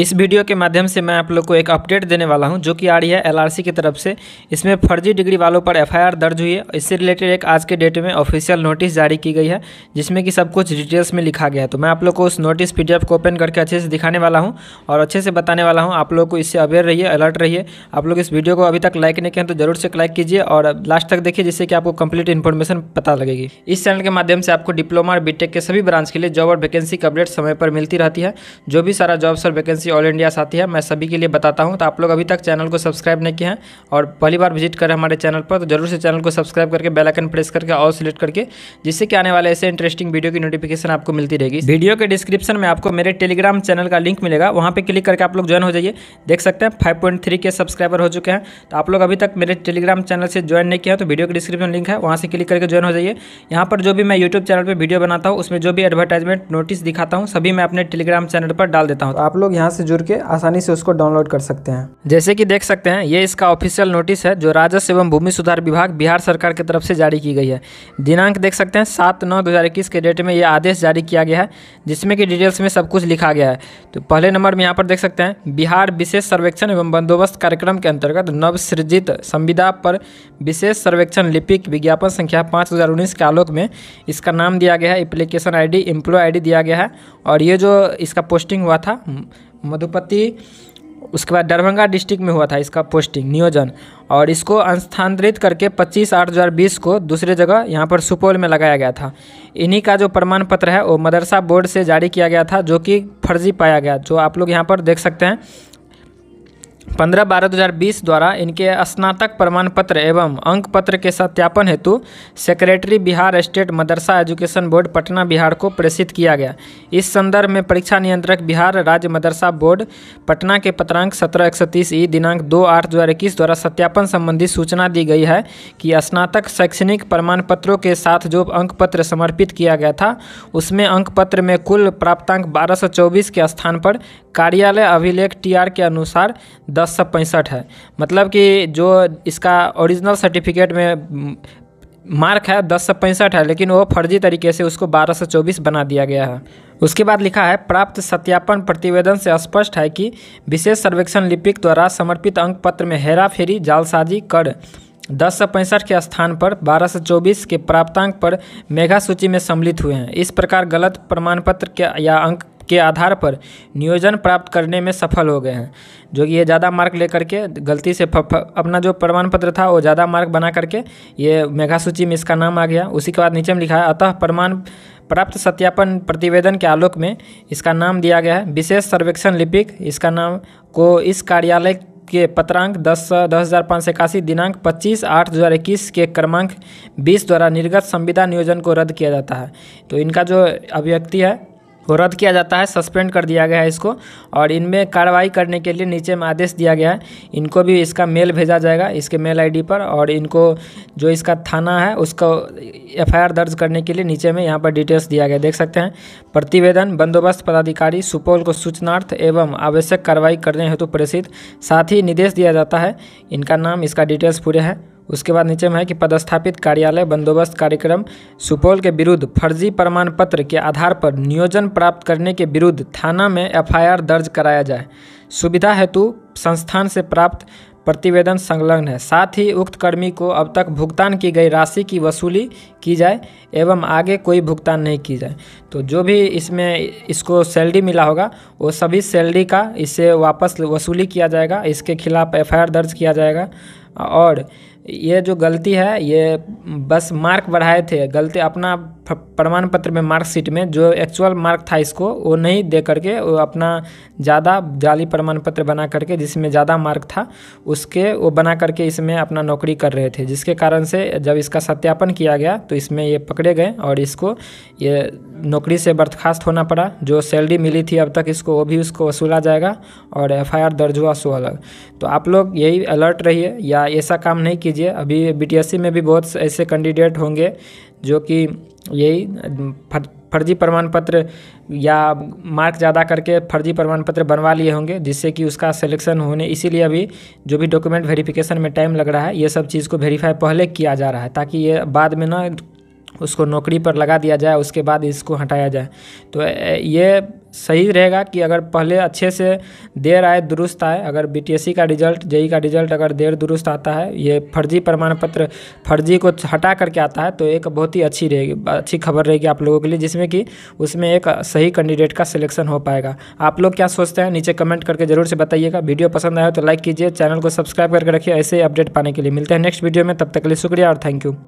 इस वीडियो के माध्यम से मैं आप लोग को एक अपडेट देने वाला हूं जो कि आ रही है एलआरसी की तरफ से इसमें फर्जी डिग्री वालों पर एफआईआर दर्ज हुई है इससे रिलेटेड एक आज के डेट में ऑफिशियल नोटिस जारी की गई है जिसमें कि सब कुछ डिटेल्स में लिखा गया है तो मैं आप लोग को उस नोटिस पी को ओपन करके अच्छे से दिखाने वाला हूँ और अच्छे से बताने वाला हूँ आप लोग को इससे अवेयर रहिए अलर्ट रहिए आप लोग इस वीडियो को अभी तक लाइक नहीं किया तो जरूर से लाइक कीजिए और लास्ट तक देखिए जिससे कि आपको कंप्लीट इन्फॉर्मेशन पता लगेगी इस चैनल के माध्यम से आपको डिप्लोमा और बीटेक के सभी ब्रांच के लिए जॉब और वैकेंसी की अपडेट समय पर मिलती रहती है जो भी सारा जॉब्स और वैकेंसी सी ऑल इंडिया साथी है मैं सभी के लिए बताता हूँ तो आप लोग अभी तक चैनल को सब्सक्राइब नहीं किए हैं और पहली बार विजिट करें हमारे चैनल पर तो जरूर से चैनल को सब्सक्राइब करके बेलाइकन प्रेस करके और सिलेक्ट करके जिससे कि आने वाले ऐसे इंटरेस्टिंग वीडियो की नोटिफिकेशन आपको मिलती रहेगी वीडियो के डिस्क्रिप्शन में आपको मेरे टेलीग्राम चैनल का लिंक मिलेगा वहाँ पर क्लिक करके आप लोग ज्वाइन हो जाइए देख सकते हैं फाइव के सब्सक्राइबर हो चुके हैं तो आप लोग अभी तक मेरे टेलीग्राम चैनल से ज्वाइन नहीं किया तो वीडियो के डिस्क्रिप्शन लिंक है वहाँ से क्लिक करके ज्वाइन हो जाइए यहाँ पर जो भी मैं यूट्यूब चैनल पर वीडियो बनाता हूँ उसमें जो भी एडवर्टाइजमेंट नोटिस दिखाता हूँ सभी मैं अपने टेलीग्राम चैनल पर डाल देता हूँ तो आप लोग यहाँ यहाँ से जुड़ के आसानी से उसको डाउनलोड कर सकते हैं जैसे कि देख सकते हैं ये इसका ऑफिशियल नोटिस है जो राजस्व एवं भूमि सुधार विभाग बिहार सरकार की तरफ से जारी की गई है दिनांक देख सकते हैं सात नौ दो के डेट में ये आदेश जारी किया गया है जिसमें कि डिटेल्स में सब कुछ लिखा गया है तो पहले नंबर में यहाँ पर देख सकते हैं बिहार विशेष सर्वेक्षण एवं बंदोबस्त कार्यक्रम के अंतर्गत नवसृजित संविदा पर विशेष सर्वेक्षण लिपिक विज्ञापन संख्या पाँच के आलोक में इसका नाम दिया गया है एप्लीकेशन आईडी एम्प्लॉय आईडी दिया गया है और ये जो इसका पोस्टिंग हुआ था मधुपति उसके बाद दरभंगा डिस्ट्रिक्ट में हुआ था इसका पोस्टिंग नियोजन और इसको स्थानांतरित करके 25 आठ हज़ार बीस को दूसरे जगह यहाँ पर सुपौल में लगाया गया था इन्हीं का जो प्रमाण पत्र है वो मदरसा बोर्ड से जारी किया गया था जो कि फर्जी पाया गया जो आप लोग यहाँ पर देख सकते हैं पंद्रह बारह दो हज़ार बीस द्वारा इनके स्नातक प्रमाण पत्र एवं अंक पत्र के सत्यापन हेतु secretary Bihar state Madrasa education board Patna Bihar को प्रेषित किया गया इस संदर्भ में परीक्षा नियंत्रक बिहार राज्य मदरसा बोर्ड पटना के पत्रांक सत्रह एक सौ तीस ई दिनांक दो आठ दो हज़ार इक्कीस द्वारा सत्यापन संबंधी सूचना दी गई है कि स्नातक शैक्षणिक प्रमाण पत्रों के साथ जो अंक पत्र समर्पित किया गया था उसमें अंक पत्र में कुल प्राप्तांक बारह सौ चौबीस के स्थान पर कार्यालय अभिलेख टी आर के अनुसार दस सौ पैंसठ है मतलब कि जो इसका ओरिजिनल सर्टिफिकेट में मार्क है दस सौ पैंसठ है लेकिन वो फर्जी तरीके से उसको बारह सौ चौबीस बना दिया गया है उसके बाद लिखा है प्राप्त सत्यापन प्रतिवेदन से स्पष्ट है कि विशेष सर्वेक्षण लिपिक द्वारा समर्पित अंक पत्र में हेराफेरी जालसाजी कर दस सौ पैंसठ के स्थान पर बारह सौ चौबीस के प्राप्तांक पर मेघा सूची में सम्मिलित हुए हैं इस प्रकार गलत प्रमाण पत्र या अंक के आधार पर नियोजन प्राप्त करने में सफल हो गए हैं जो कि ये ज़्यादा मार्क ले के गलती से अपना जो प्रमाण पत्र था वो ज़्यादा मार्क बना करके ये मेघा सूची में इसका नाम आ गया उसी के बाद नीचे में लिखा है अतः प्रमाण प्राप्त सत्यापन प्रतिवेदन के आलोक में इसका नाम दिया गया है विशेष सर्वेक्षण लिपिक इसका नाम को इस कार्यालय के पत्रांक दस दस हज़ार पाँच सौ इक्यासी दिनांक पच्चीस आठ दो हज़ार इक्कीस के क्रमांक बीस द्वारा निर्गत संविदा नियोजन को रद्द किया जाता है तो इनका जो अभिव्यक्ति है को रद्द किया जाता है सस्पेंड कर दिया गया है इसको और इनमें कार्रवाई करने के लिए नीचे में आदेश दिया गया है इनको भी इसका मेल भेजा जाएगा इसके मेल आईडी पर और इनको जो इसका थाना है उसको एफआईआर दर्ज करने के लिए नीचे में यहाँ पर डिटेल्स दिया गया देख सकते हैं प्रतिवेदन बंदोबस्त पदाधिकारी सुपौल को सूचनार्थ एवं आवश्यक कार्रवाई करने हेतु तो प्रेषित साथ ही निर्देश दिया जाता है इनका नाम इसका डिटेल्स पूरे है उसके बाद नीचे में है कि पदस्थापित कार्यालय बंदोबस्त कार्यक्रम सुपौल के विरुद्ध फर्जी प्रमाण पत्र के आधार पर नियोजन प्राप्त करने के विरुद्ध थाना में एफआईआर दर्ज कराया जाए सुविधा हेतु संस्थान से प्राप्त प्रतिवेदन संलग्न है साथ ही उक्त कर्मी को अब तक भुगतान की गई राशि की वसूली की जाए एवं आगे कोई भुगतान नहीं की जाए तो जो भी इसमें इसको सैलरी मिला होगा वो सभी सैलरी का इसे वापस वसूली किया जाएगा इसके खिलाफ़ एफआईआर दर्ज किया जाएगा और ये जो गलती है ये बस मार्क बढ़ाए थे गलती अपना प्रमाण पत्र में मार्कशीट में जो एक्चुअल मार्क था इसको वो नहीं दे करके वो अपना ज़्यादा जाली प्रमाण पत्र बना करके जिसमें ज़्यादा मार्क था उसके वो बना करके इसमें अपना नौकरी कर रहे थे जिसके कारण से जब इसका सत्यापन किया गया तो इसमें ये पकड़े गए और इसको ये नौकरी से बर्खास्त होना पड़ा जो सैलरी मिली थी अब तक इसको वो भी उसको वसूला जाएगा और एफ दर्ज हुआ सो अलग तो आप लोग यही अलर्ट रहिए या ऐसा काम नहीं कीजिए अभी बीटीएससी में भी बहुत ऐसे कैंडिडेट होंगे जो कि यही फर, फर्जी प्रमाण पत्र या मार्क ज़्यादा करके फर्जी प्रमाण पत्र बनवा लिए होंगे जिससे कि उसका सिलेक्शन होने इसीलिए अभी जो भी डॉक्यूमेंट वेरिफिकेशन में टाइम लग रहा है ये सब चीज़ को वेरीफाई पहले किया जा रहा है ताकि ये बाद में ना उसको नौकरी पर लगा दिया जाए उसके बाद इसको हटाया जाए तो ये सही रहेगा कि अगर पहले अच्छे से देर आए दुरुस्त आए अगर बीटीएससी का रिजल्ट जेई e का रिजल्ट अगर देर दुरुस्त आता है ये फर्जी प्रमाण पत्र फर्जी को हटा करके आता है तो एक बहुत ही अच्छी रहेगी अच्छी खबर रहेगी आप लोगों के लिए जिसमें कि उसमें एक सही कैंडिडेट का सिलेक्शन हो पाएगा आप लोग क्या सोचते हैं नीचे कमेंट करके ज़रूर से बताइएगा वीडियो पसंद आया तो लाइक कीजिए चैनल को सब्सक्राइब करके रखिए ऐसे अपडेट पाने के लिए मिलते हैं नेक्स्ट वीडियो में तब तक के लिए शुक्रिया और थैंक यू